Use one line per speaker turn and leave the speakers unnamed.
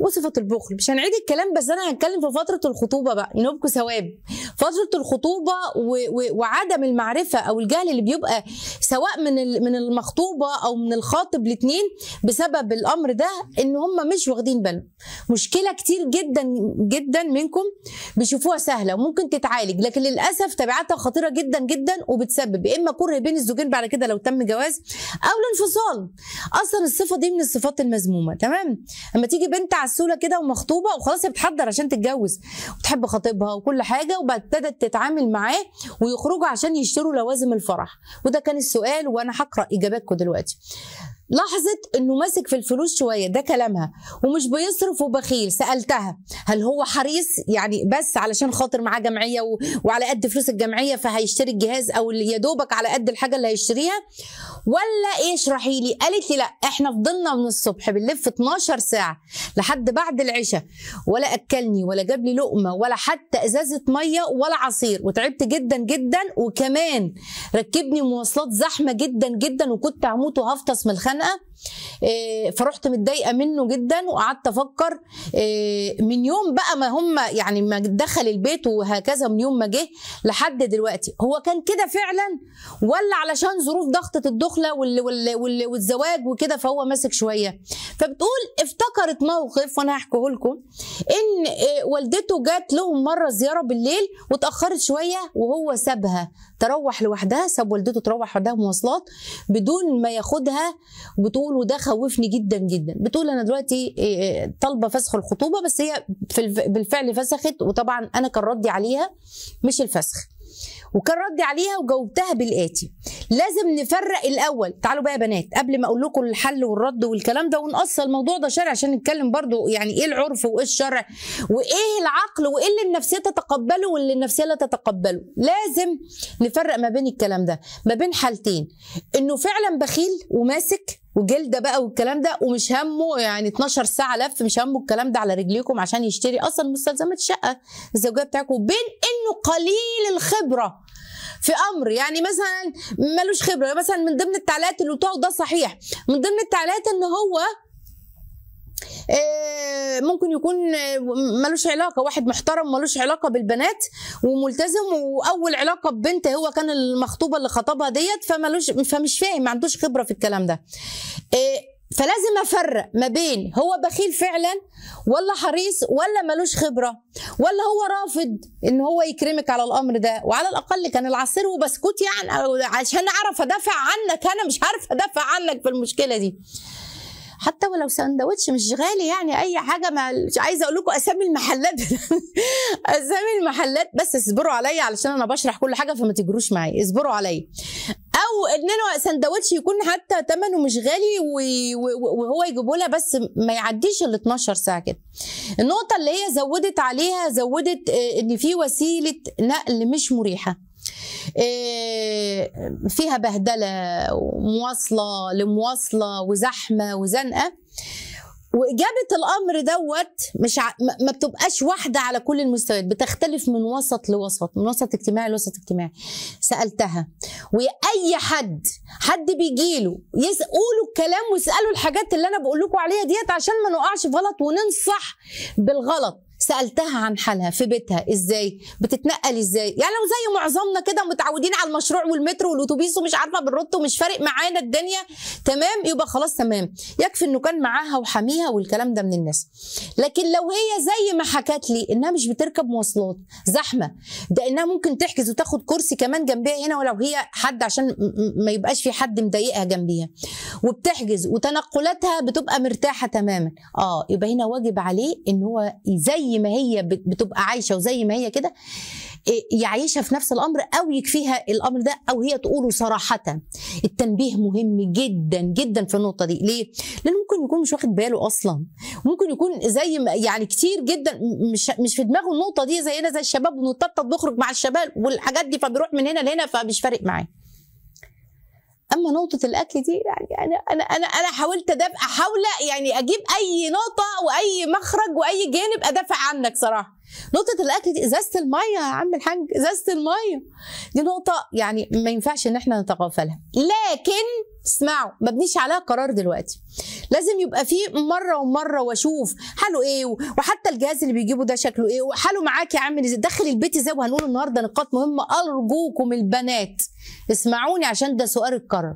وصفة البخل مش هنعيد الكلام بس أنا هتكلم في فترة الخطوبة بقى نوبكو ثواب فترة الخطوبة و... و... وعدم المعرفة أو الجهل اللي بيبقى سواء من ال... من المخطوبة أو من الخاطب الاتنين بسبب الأمر ده إن هم مش واخدين بالهم مشكلة كتير جدا جدا منكم بيشوفوها سهلة وممكن تتعالج لكن للأسف تبعاتها خطيرة جدا جدا وبتسبب إما كره بين الزوجين بعد كده لو تم جواز أو الانفصال أصلا الصفة دي من الصفات المذمومة تمام أما تيجي بنت عسوله كده ومخطوبه وخلاص هي بتحضر عشان تتجوز وتحب خطيبها وكل حاجه وابتدت تتعامل معاه ويخرجوا عشان يشتروا لوازم الفرح وده كان السؤال وانا هقرا اجاباتكم دلوقتي لاحظت انه ماسك في الفلوس شويه ده كلامها ومش بيصرف وبخيل سالتها هل هو حريص يعني بس علشان خاطر معاه جمعيه و... وعلى قد فلوس الجمعيه فهيشتري الجهاز او يا دوبك على قد الحاجه اللي هيشتريها ولا ايه اشرحي لي قالت لي لا احنا فضلنا من الصبح بنلف 12 ساعه لحد بعد العشاء ولا اكلني ولا جاب لي لقمه ولا حتى ازازه ميه ولا عصير وتعبت جدا جدا وكمان ركبني مواصلات زحمه جدا جدا وكنت هموت وهفطس من الخنقه Canada آه، فرحت متضايقه منه جدا وقعدت افكر آه، من يوم بقى ما هم يعني ما دخل البيت وهكذا من يوم ما جه لحد دلوقتي هو كان كده فعلا ولا علشان ظروف ضغطه الدخله والزواج وكده فهو ماسك شويه فبتقول افتكرت موقف وانا هحكيه لكم ان آه، والدته جات لهم مره زياره بالليل واتاخرت شويه وهو سابها تروح لوحدها ساب والدته تروح لوحدها مواصلات بدون ما ياخدها بتقول بتقول وده خوفني جدا جدا بتقول انا دلوقتي إيه، إيه، طالبه فسخ الخطوبه بس هي بالفعل فسخت وطبعا انا كان ردي عليها مش الفسخ وكان ردي عليها وجاوبتها بالاتي لازم نفرق الاول تعالوا بقى يا بنات قبل ما اقول لكم الحل والرد والكلام ده ونقص الموضوع ده شرع عشان نتكلم برضو يعني ايه العرف وايه الشرع وايه العقل وايه اللي النفسيه تتقبله واللي النفسيه لا تتقبله لازم نفرق ما بين الكلام ده ما بين حالتين انه فعلا بخيل وماسك وجلده بقى والكلام ده ومش همه يعني 12 ساعه لف مش همه الكلام ده على رجليكم عشان يشتري اصلا مستلزمات الشقه الزوجيه بتاعكم بين انه قليل الخبره في امر يعني مثلا ملوش خبره مثلا من ضمن التعليقات اللي بتقعد ده صحيح من ضمن التعليقات ان هو آه، ممكن يكون آه، ملوش علاقه واحد محترم ملوش علاقه بالبنات وملتزم واول علاقه ببنت هو كان المخطوبه اللي خطبها ديت فملوش فمش فاهم ما عندوش خبره في الكلام ده آه، فلازم افرق ما بين هو بخيل فعلا ولا حريص ولا ملوش خبره ولا هو رافض ان هو يكرمك على الامر ده وعلى الاقل كان العصير وبسكوت يعني عشان اعرف ادافع عنك انا مش عارفه ادافع عنك في المشكله دي حتى ولو سندوتش مش غالي يعني اي حاجه ما مش عايزه اقول لكم اسامي المحلات اسامي المحلات بس اصبروا عليا علشان انا بشرح كل حاجه فما تجروش معايا اصبروا عليا او ان انا سندوتش يكون حتى ثمنه مش غالي وهو يجيبه لها بس ما يعديش ال 12 ساعه كده النقطه اللي هي زودت عليها زودت آه، ان في وسيله نقل مش مريحه إيه، فيها بهدله ومواصله لمواصله وزحمه وزنقه وإجابة الأمر دوت مش ع... ما بتبقاش واحدة على كل المستويات بتختلف من وسط لوسط من وسط اجتماعي لوسط اجتماعي سألتها وأي حد حد بيجيله له قولوا الكلام واسألوا الحاجات اللي أنا بقول لكم عليها ديت عشان ما نقعش في غلط وننصح بالغلط سالتها عن حالها في بيتها ازاي بتتنقل ازاي يعني لو زي معظمنا كده متعودين على المشروع والمترو والاتوبيس ومش عارفه بنرد ومش فارق معانا الدنيا تمام يبقى خلاص تمام يكفي انه كان معاها وحاميها والكلام ده من الناس لكن لو هي زي ما حكت لي انها مش بتركب مواصلات زحمه ده انها ممكن تحجز وتاخد كرسي كمان جنبها هنا ولو هي حد عشان ما يبقاش في حد مضايقها جنبيها وبتحجز وتنقلاتها بتبقى مرتاحه تماما اه يبقى هنا واجب عليه ان هو زي زي ما هي بتبقى عايشه وزي ما هي كده يعيشها في نفس الامر او يكفيها الامر ده او هي تقوله صراحه التنبيه مهم جدا جدا في النقطه دي ليه لانه ممكن يكون مش واخد باله اصلا ممكن يكون زي يعني كتير جدا مش مش في دماغه النقطه دي زينا زي الشباب ونططط بيخرج مع الشباب والحاجات دي فبيروح من هنا لهنا فمش فارق معاه اما نقطه الاكل دي يعني انا انا انا انا حاولت ادافع احاول يعني اجيب اي نقطه واي مخرج واي جانب ادافع عنك صراحه نقطه الاكل دي ازازه الميه يا عم الحاج ازازه الميه دي نقطه يعني ما ينفعش ان احنا نتغافلها لكن اسمعوا ما بنيش عليها قرار دلوقتي لازم يبقى فيه مره ومره واشوف حاله ايه وحتى الجهاز اللي بيجيبه ده شكله ايه وحاله يا عم ازاي دخل البيت ازاي وهنقول النهارده نقاط مهمه ارجوكم البنات اسمعوني عشان ده سؤال اتكرر